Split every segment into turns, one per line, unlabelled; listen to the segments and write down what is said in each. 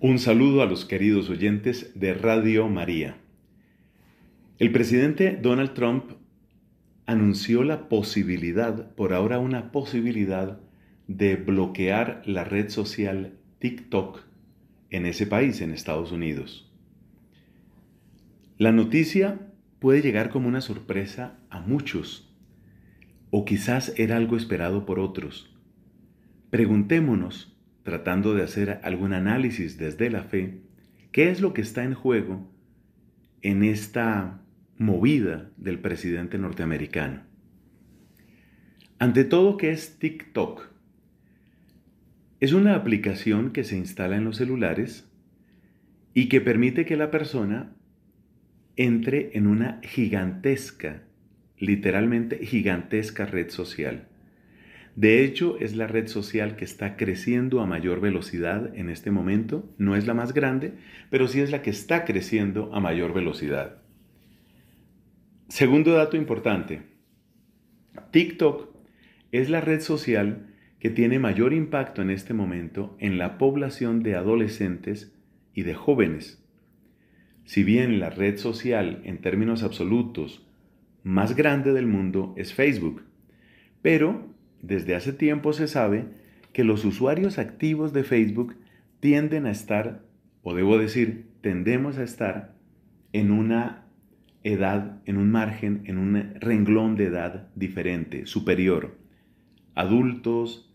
Un saludo a los queridos oyentes de Radio María. El presidente Donald Trump anunció la posibilidad, por ahora una posibilidad, de bloquear la red social TikTok en ese país, en Estados Unidos. La noticia puede llegar como una sorpresa a muchos, o quizás era algo esperado por otros. Preguntémonos tratando de hacer algún análisis desde la fe, qué es lo que está en juego en esta movida del presidente norteamericano. Ante todo, ¿qué es TikTok? Es una aplicación que se instala en los celulares y que permite que la persona entre en una gigantesca, literalmente gigantesca red social. De hecho, es la red social que está creciendo a mayor velocidad en este momento. No es la más grande, pero sí es la que está creciendo a mayor velocidad. Segundo dato importante. TikTok es la red social que tiene mayor impacto en este momento en la población de adolescentes y de jóvenes. Si bien la red social en términos absolutos más grande del mundo es Facebook, pero desde hace tiempo se sabe que los usuarios activos de Facebook tienden a estar, o debo decir, tendemos a estar en una edad, en un margen, en un renglón de edad diferente, superior. Adultos,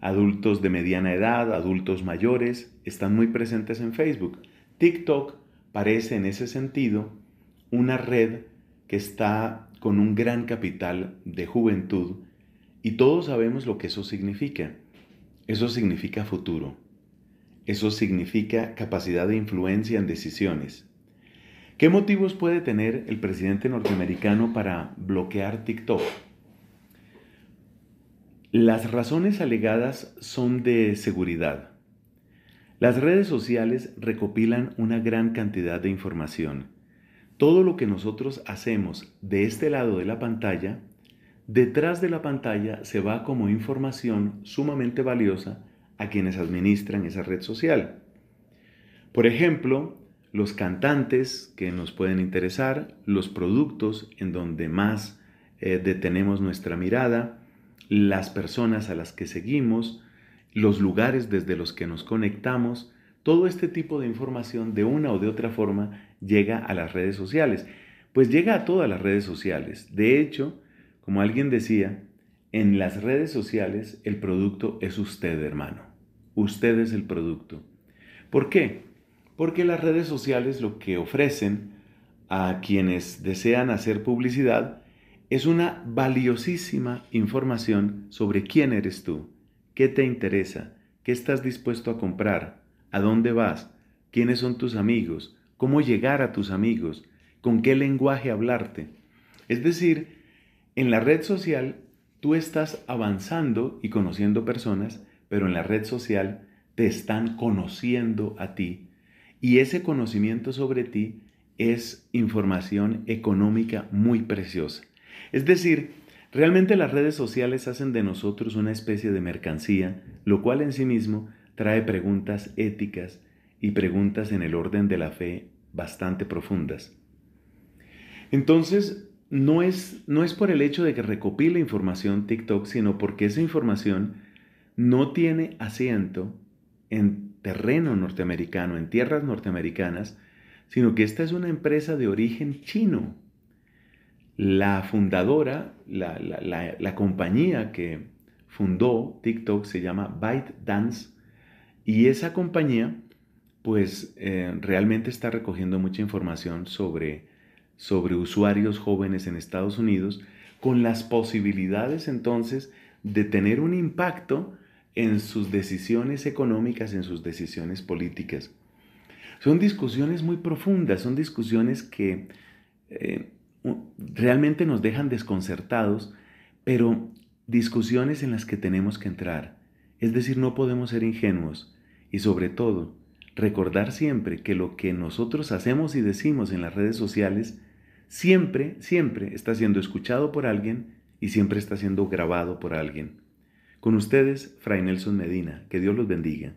adultos de mediana edad, adultos mayores, están muy presentes en Facebook. TikTok parece en ese sentido una red que está con un gran capital de juventud y todos sabemos lo que eso significa. Eso significa futuro. Eso significa capacidad de influencia en decisiones. ¿Qué motivos puede tener el presidente norteamericano para bloquear TikTok? Las razones alegadas son de seguridad. Las redes sociales recopilan una gran cantidad de información. Todo lo que nosotros hacemos de este lado de la pantalla Detrás de la pantalla se va como información sumamente valiosa a quienes administran esa red social. Por ejemplo, los cantantes que nos pueden interesar, los productos en donde más eh, detenemos nuestra mirada, las personas a las que seguimos, los lugares desde los que nos conectamos, todo este tipo de información de una o de otra forma llega a las redes sociales. Pues llega a todas las redes sociales. De hecho, como alguien decía, en las redes sociales el producto es usted, hermano. Usted es el producto. ¿Por qué? Porque las redes sociales lo que ofrecen a quienes desean hacer publicidad es una valiosísima información sobre quién eres tú, qué te interesa, qué estás dispuesto a comprar, a dónde vas, quiénes son tus amigos, cómo llegar a tus amigos, con qué lenguaje hablarte. Es decir, en la red social tú estás avanzando y conociendo personas, pero en la red social te están conociendo a ti. Y ese conocimiento sobre ti es información económica muy preciosa. Es decir, realmente las redes sociales hacen de nosotros una especie de mercancía, lo cual en sí mismo trae preguntas éticas y preguntas en el orden de la fe bastante profundas. Entonces, no es, no es por el hecho de que recopile información TikTok, sino porque esa información no tiene asiento en terreno norteamericano, en tierras norteamericanas, sino que esta es una empresa de origen chino. La fundadora, la, compañía que fundó TikTok se llama ByteDance y esa compañía pues eh, realmente está recogiendo mucha información sobre sobre usuarios jóvenes en Estados Unidos, con las posibilidades entonces de tener un impacto en sus decisiones económicas, en sus decisiones políticas. Son discusiones muy profundas, son discusiones que eh, realmente nos dejan desconcertados, pero discusiones en las que tenemos que entrar. Es decir, no podemos ser ingenuos y sobre todo recordar siempre que lo que nosotros hacemos y decimos en las redes sociales siempre, siempre está siendo escuchado por alguien y siempre está siendo grabado por alguien. Con ustedes, Fray Nelson Medina. Que Dios los bendiga.